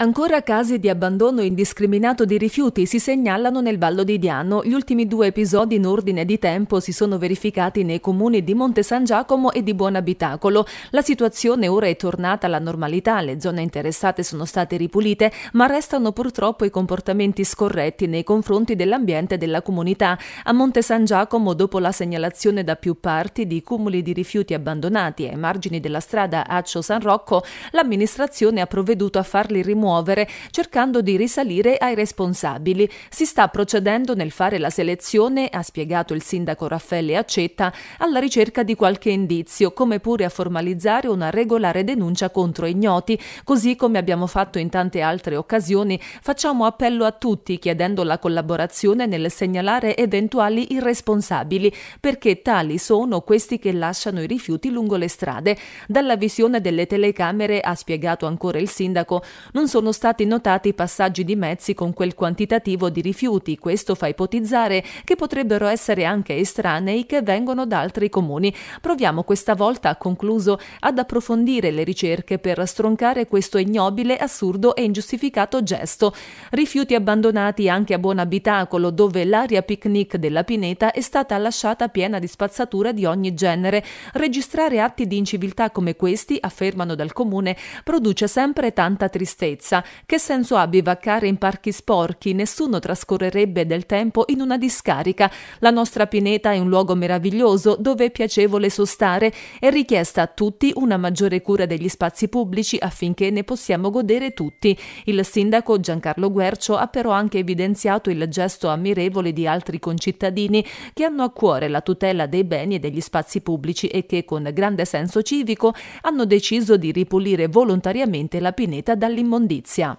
Ancora casi di abbandono indiscriminato di rifiuti si segnalano nel Vallo di Diano. Gli ultimi due episodi in ordine di tempo si sono verificati nei comuni di Monte San Giacomo e di Buon Abitacolo. La situazione ora è tornata alla normalità, le zone interessate sono state ripulite, ma restano purtroppo i comportamenti scorretti nei confronti dell'ambiente e della comunità. A Monte San Giacomo, dopo la segnalazione da più parti di cumuli di rifiuti abbandonati ai margini della strada Accio San Rocco, l'amministrazione ha provveduto a farli rimuovere muovere cercando di risalire ai responsabili. Si sta procedendo nel fare la selezione, ha spiegato il sindaco Raffaele Accetta, alla ricerca di qualche indizio, come pure a formalizzare una regolare denuncia contro ignoti, così come abbiamo fatto in tante altre occasioni, facciamo appello a tutti chiedendo la collaborazione nel segnalare eventuali irresponsabili, perché tali sono questi che lasciano i rifiuti lungo le strade. Dalla visione delle telecamere, ha spiegato ancora il sindaco, non sono sono stati notati passaggi di mezzi con quel quantitativo di rifiuti, questo fa ipotizzare che potrebbero essere anche estranei che vengono da altri comuni. Proviamo questa volta, ha concluso, ad approfondire le ricerche per stroncare questo ignobile, assurdo e ingiustificato gesto. Rifiuti abbandonati anche a buon abitacolo, dove l'area picnic della pineta è stata lasciata piena di spazzatura di ogni genere. Registrare atti di inciviltà come questi, affermano dal comune, produce sempre tanta tristezza sicurezza. Che senso ha bivaccare in parchi sporchi? Nessuno trascorrerebbe del tempo in una discarica. La nostra pineta è un luogo meraviglioso dove è piacevole sostare. È richiesta a tutti una maggiore cura degli spazi pubblici affinché ne possiamo godere tutti. Il sindaco Giancarlo Guercio ha però anche evidenziato il gesto ammirevole di altri concittadini che hanno a cuore la tutela dei beni e degli spazi pubblici e che con grande senso civico hanno deciso di ripulire volontariamente la pineta dall'immondizia. notizia.